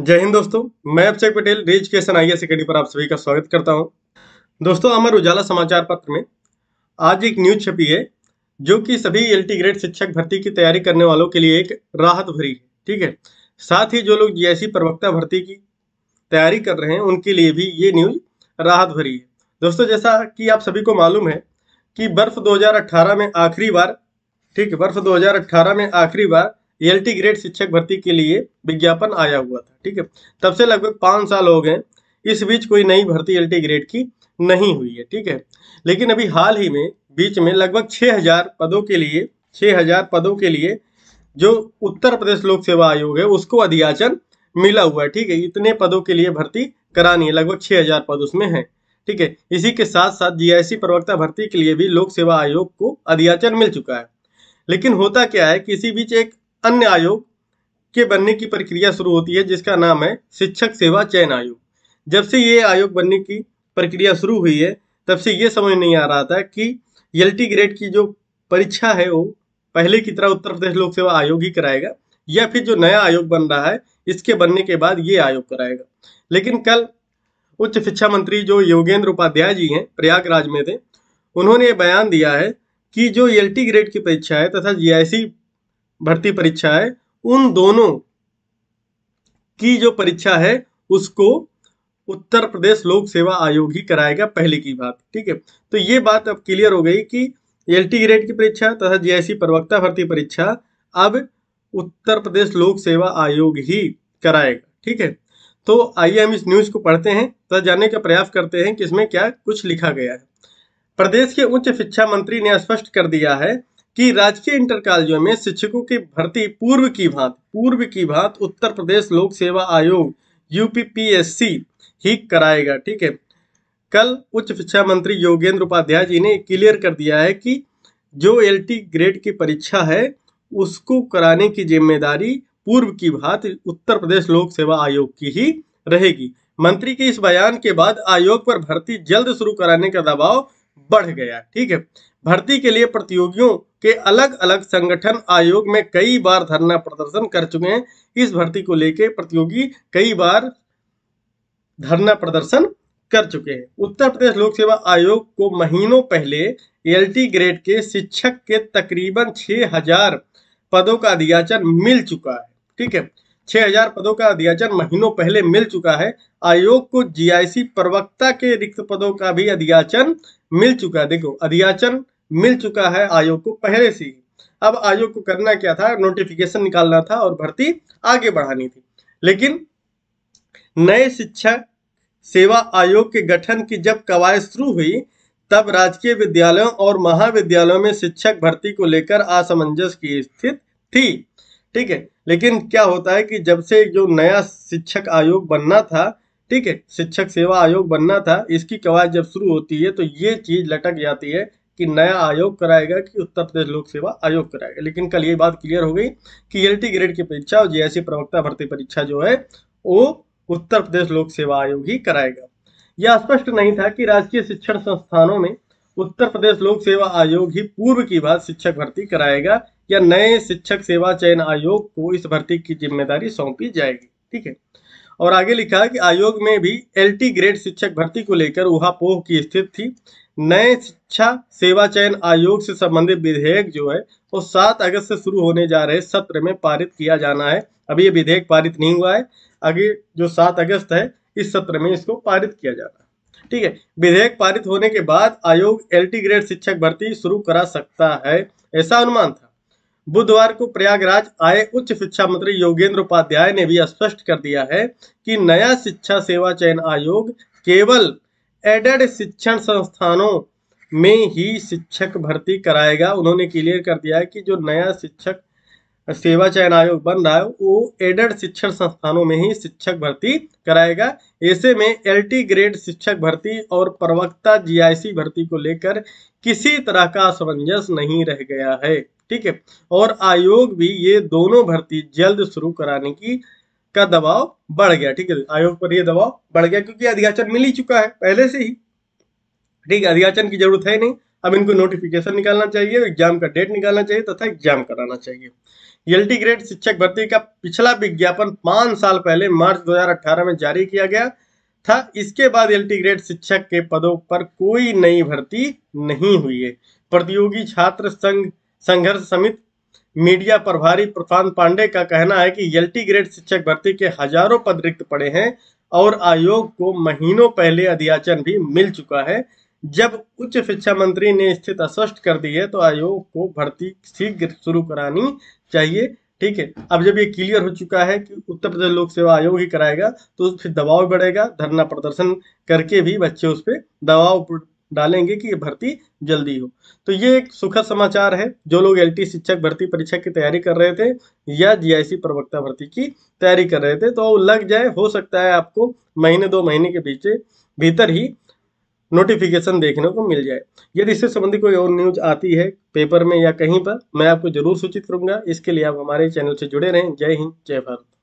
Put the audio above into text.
जय हिंद दोस्तों मैं अक्षय पटेल के सन आई एस पर आप सभी का स्वागत करता हूं दोस्तों अमर उजाला समाचार पत्र में आज एक न्यूज छपी है जो कि सभी एल ग्रेड शिक्षक भर्ती की तैयारी करने वालों के लिए एक राहत भरी है ठीक है साथ ही जो लोग जी प्रवक्ता भर्ती की तैयारी कर रहे हैं उनके लिए भी ये न्यूज राहत भरी है दोस्तों जैसा कि आप सभी को मालूम है कि बर्फ दो में आखिरी बार ठीक है वर्ष 2018 में आखिरी बार टी e ग्रेड शिक्षक भर्ती के लिए विज्ञापन आया हुआ था ठीक है तब से लगभग पाँच साल हो गए इस बीच कोई नई भर्ती एल e ग्रेड की नहीं हुई है ठीक है लेकिन अभी हाल ही में बीच में लगभग छः पदों के लिए छः पदों के लिए जो उत्तर प्रदेश लोक सेवा आयोग है उसको अधियाचन मिला हुआ है ठीक है इतने पदों के लिए भर्ती करानी है लगभग छः हजार पद उसमें है ठीक है इसी के साथ साथ जीआईसी प्रवक्ता भर्ती के लिए भी लोक सेवा आयोग को अधियाचन मिल चुका है लेकिन होता क्या है कि इसी बीच एक अन्य आयोग के बनने की प्रक्रिया शुरू होती है जिसका नाम है शिक्षक सेवा चयन आयोग जब से ये आयोग बनने की प्रक्रिया शुरू हुई है तब से ये समझ नहीं आ रहा था कि एल ग्रेड की जो परीक्षा है वो पहले की तरह उत्तर प्रदेश लोक सेवा आयोग ही कराएगा या फिर जो नया आयोग बन रहा है इसके बनने के बाद ये आयोग कराएगा लेकिन कल उच्च शिक्षा मंत्री जो योगेंद्र उपाध्याय जी हैं प्रयागराज में थे उन्होंने ये बयान दिया है कि जो एल ग्रेड की परीक्षा है तथा जी भर्ती परीक्षा है उन दोनों की जो परीक्षा है उसको उत्तर प्रदेश लोक सेवा आयोग ही कराएगा पहले की बात ठीक है तो ये बात अब क्लियर हो गई कि एल टी ग्रेड की परीक्षा तथा जीआईसी e प्रवक्ता भर्ती परीक्षा अब उत्तर प्रदेश लोक सेवा आयोग ही कराएगा ठीक है तो आइए हम इस न्यूज को पढ़ते हैं तथा जानने का प्रयास करते हैं कि इसमें क्या कुछ लिखा गया है प्रदेश के उच्च शिक्षा मंत्री ने स्पष्ट कर दिया है कि राजकीय इंटर कॉलेजों में शिक्षकों की भर्ती पूर्व की भांत पूर्व की भांत उत्तर प्रदेश लोक सेवा आयोग यूपीपीएससी ही कराएगा ठीक है कल उच्च शिक्षा मंत्री योगेंद्र उपाध्याय जी ने क्लियर कर दिया है कि जो एलटी ग्रेड की परीक्षा है उसको कराने की जिम्मेदारी पूर्व की भांत उत्तर प्रदेश लोक सेवा आयोग की ही रहेगी मंत्री के इस बयान के बाद आयोग पर भर्ती जल्द शुरू कराने का दबाव बढ़ गया ठीक है भर्ती के लिए प्रतियोगियों के अलग अलग संगठन आयोग में कई बार धरना प्रदर्शन कर चुके हैं इस भर्ती को लेकर प्रतियोगी कई बार धरना प्रदर्शन कर चुके हैं उत्तर प्रदेश लोक सेवा आयोग को महीनों पहले एल ग्रेड के शिक्षक के तकरीबन 6000 पदों का अधियाचन मिल चुका है ठीक है 6000 पदों का अध्याचन महीनों पहले मिल चुका है आयोग को जीआईसी प्रवक्ता के रिक्त पदों का भी अध्याचन मिल चुका है देखो अध्याचन मिल चुका है आयोग को पहले से अब आयोग को करना क्या था नोटिफिकेशन निकालना था और भर्ती आगे बढ़ानी थी लेकिन नए शिक्षा सेवा आयोग के गठन की जब कवायद शुरू हुई तब राजकीय विद्यालयों और महाविद्यालयों में शिक्षक भर्ती को लेकर असमंजस की स्थिति थी ठीक है लेकिन क्या होता है कि जब से जो नया शिक्षक आयोग बनना था ठीक है शिक्षक सेवा आयोग बनना था इसकी कवायद जब शुरू होती है तो ये चीज लटक जाती है कि नया आयोग कराएगा कि उत्तर प्रदेश लोक सेवा आयोग कराएगा लेकिन कल ये बात क्लियर हो गई कि एल ग्रेड की परीक्षा और जी e प्रवक्ता भर्ती परीक्षा जो है वो उत्तर प्रदेश लोक सेवा आयोग ही कराएगा यह स्पष्ट नहीं था कि राजकीय शिक्षण संस्थानों में उत्तर प्रदेश लोक सेवा आयोग ही पूर्व की बात शिक्षक भर्ती कराएगा या नए शिक्षक सेवा चयन आयोग को इस भर्ती की जिम्मेदारी सौंपी जाएगी ठीक है और आगे लिखा है कि आयोग में भी एलटी ग्रेड शिक्षक भर्ती को लेकर उहापोह की स्थिति थी नए शिक्षा सेवा चयन आयोग से संबंधित विधेयक जो है वो सात अगस्त से शुरू होने जा रहे सत्र में पारित किया जाना है अभी ये विधेयक पारित नहीं हुआ है आगे जो सात अगस्त है इस सत्र में इसको पारित किया जाना है ठीक है विधेयक पारित होने के बाद आयोग एल ग्रेड शिक्षक भर्ती शुरू करा सकता है ऐसा अनुमान था बुधवार को प्रयागराज आए उच्च शिक्षा मंत्री योगेंद्र उपाध्याय ने भी स्पष्ट कर दिया है कि नया शिक्षा सेवा चयन आयोग केवल एडेड शिक्षण संस्थानों में ही शिक्षक भर्ती कराएगा उन्होंने क्लियर कर दिया है कि जो नया शिक्षक सेवा चयन आयोग बन रहा है वो एडेड शिक्षण संस्थानों में ही शिक्षक भर्ती कराएगा ऐसे में एलटी ग्रेड शिक्षक भर्ती और प्रवक्ता जीआईसी भर्ती को लेकर किसी तरह का असमंजस नहीं रह गया है ठीक है और आयोग भी ये दोनों भर्ती जल्द शुरू कराने की का दबाव बढ़ गया ठीक है आयोग पर यह दबाव बढ़ गया क्योंकि अधियाचन मिल ही चुका है पहले से ही ठीक है अधियाचन की जरूरत है नहीं अब इनको नोटिफिकेशन निकालना चाहिए एग्जाम का डेट निकालना चाहिए तथा एग्जाम कराना चाहिए ईएलटी ग्रेड शिक्षक भर्ती का पिछला विज्ञापन पांच साल पहले मार्च 2018 में जारी किया गया था इसके बाद एलटी ग्रेड शिक्षक के पदों पर कोई नई भर्ती नहीं हुई है प्रतियोगी छात्र संघ संघर्ष समिति मीडिया प्रभारी प्रशांत पांडे का कहना है कि एल ग्रेड शिक्षक भर्ती के हजारों पद रिक्त पड़े हैं और आयोग को महीनों पहले अधियाचन भी मिल चुका है जब उच्च शिक्षा मंत्री ने स्थिति स्पष्ट कर दी है तो आयोग को भर्ती शीघ्र शुरू करानी चाहिए ठीक है अब जब ये क्लियर हो चुका है कि उत्तर प्रदेश लोक सेवा आयोग ही कराएगा तो फिर दबाव बढ़ेगा धरना प्रदर्शन करके भी बच्चे उस पर दबाव डालेंगे कि ये भर्ती जल्दी हो तो ये एक सुखद समाचार है जो लोग एल शिक्षक भर्ती परीक्षा की तैयारी कर रहे थे या जीआईसी प्रवक्ता भर्ती की तैयारी कर रहे थे तो लग जाए हो सकता है आपको महीने दो महीने के बीच भीतर ही नोटिफिकेशन देखने को मिल जाए यदि इससे संबंधित कोई और न्यूज आती है पेपर में या कहीं पर मैं आपको जरूर सूचित करूंगा इसके लिए आप हमारे चैनल से जुड़े रहें जय हिंद जय भारत